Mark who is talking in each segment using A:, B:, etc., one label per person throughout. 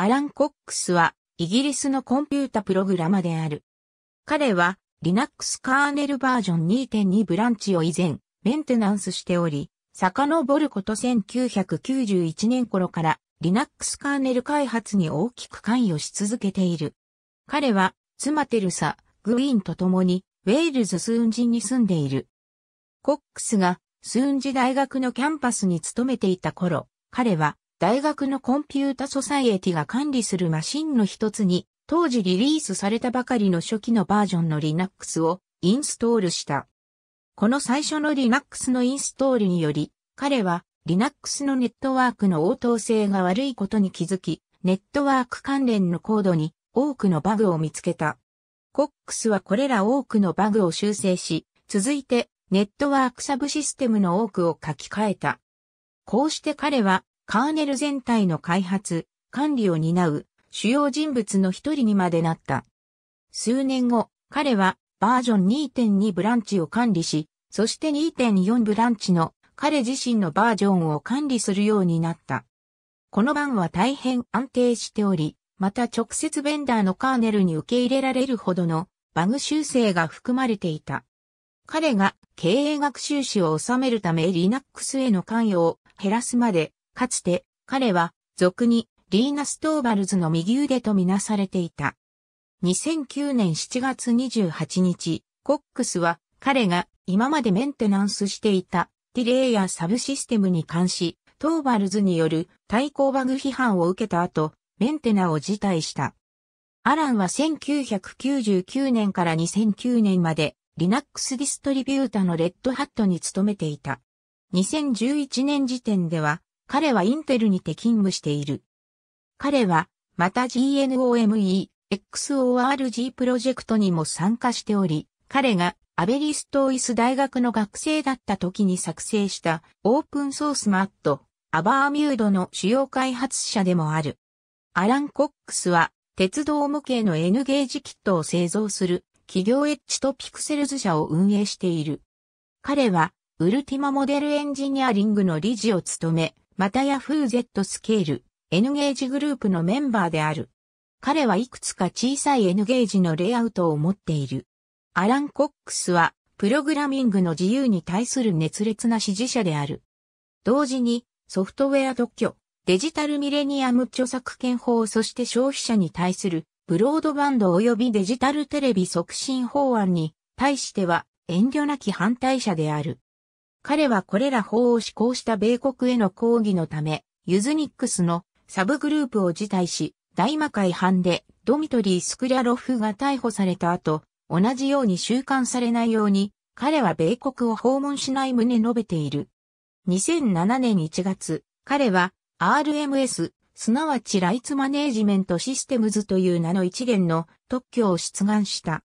A: アラン・コックスはイギリスのコンピュータプログラマである。彼は Linux カーネルバージョン2.2ブランチを以前メンテナンスしており、遡ること1991年頃から Linux カーネル開発に大きく関与し続けている。彼は妻テルサ、グウーンと共にウェールズスーンジンに住んでいる。コックスがスーンジ大学のキャンパスに勤めていた頃、彼は大学のコンピュータソサイエティが管理するマシンの一つに、当時リリースされたばかりの初期のバージョンの Linux をインストールした。この最初の Linux のインストールにより、彼は Linux のネットワークの応答性が悪いことに気づき、ネットワーク関連のコードに多くのバグを見つけた。コックスはこれら多くのバグを修正し、続いてネットワークサブシステムの多くを書き換えた。こうして彼はカーネル全体の開発、管理を担う主要人物の一人にまでなった。数年後、彼はバージョン2.2ブランチを管理し、そして2.4ブランチの彼自身のバージョンを管理するようになった。この版は大変安定しており、また直接ベンダーのカーネルに受け入れられるほどのバグ修正が含まれていた。彼が経営学習士を収めるため Linux への関与を減らすまでかつて、彼は、俗に、リーナ・ストーバルズの右腕とみなされていた。2009年7月28日、コックスは、彼が今までメンテナンスしていたディレイやサブシステムに関し、トーバルズによる対抗バグ批判を受けた後、メンテナを辞退した。アランは1999年から2009年までリナックスディストリビュータのレッドハットに勤めていた。2011年時点では彼はインテルにて勤務している。彼は、また GNOME、XORG プロジェクトにも参加しており、彼がアベリストーイス大学の学生だった時に作成したオープンソースマット、アバーミュードの主要開発者でもある。アラン・コックスは鉄道模型の N ゲージキットを製造する企業エッジとピクセルズ社を運営している。彼はウルティマモデルエンジニアリングの理事を務め、またヤフー z スケール、N ゲージグループのメンバーである。彼はいくつか小さい N ゲージのレイアウトを持っている。アラン・コックスは、プログラミングの自由に対する熱烈な支持者である。同時に、ソフトウェア特許、デジタルミレニアム著作権法そして消費者に対する、ブロードバンド及びデジタルテレビ促進法案に、対しては、遠慮なき反対者である。彼はこれら法を施行した米国への抗議のため、ユズニックスのサブグループを辞退し、大魔界犯でドミトリー・スクリャロフが逮捕された後、同じように収監されないように、彼は米国を訪問しない旨述べている。2007年1月、彼は RMS、すなわちライツマネージメントシステムズという名の一元の特許を出願した。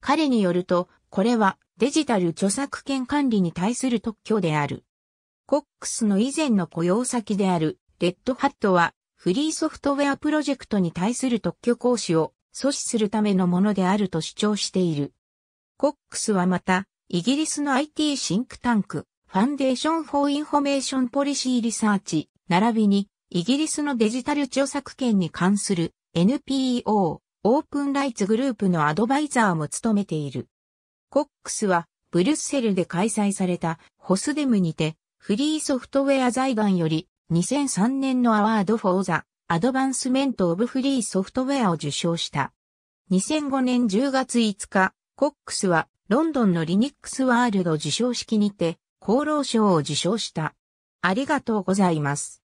A: 彼によると、これはデジタル著作権管理に対する特許である。コックスの以前の雇用先であるレッドハットはフリーソフトウェアプロジェクトに対する特許行使を阻止するためのものであると主張している。コックスはまた、イギリスの IT シンクタンク、ファンデーション・フォー・インフォメーション・ポリシー・リサーチ、並びに、イギリスのデジタル著作権に関する NPO、オープンライツグループのアドバイザーも務めている。コックスはブリュッセルで開催されたホスデムにてフリーソフトウェア財団より2003年のアワードフォーザアドバンスメントオブフリーソフトウェアを受賞した。2005年10月5日、コックスはロンドンのリニックスワールド受賞式にて厚労賞を受賞した。ありがとうございます。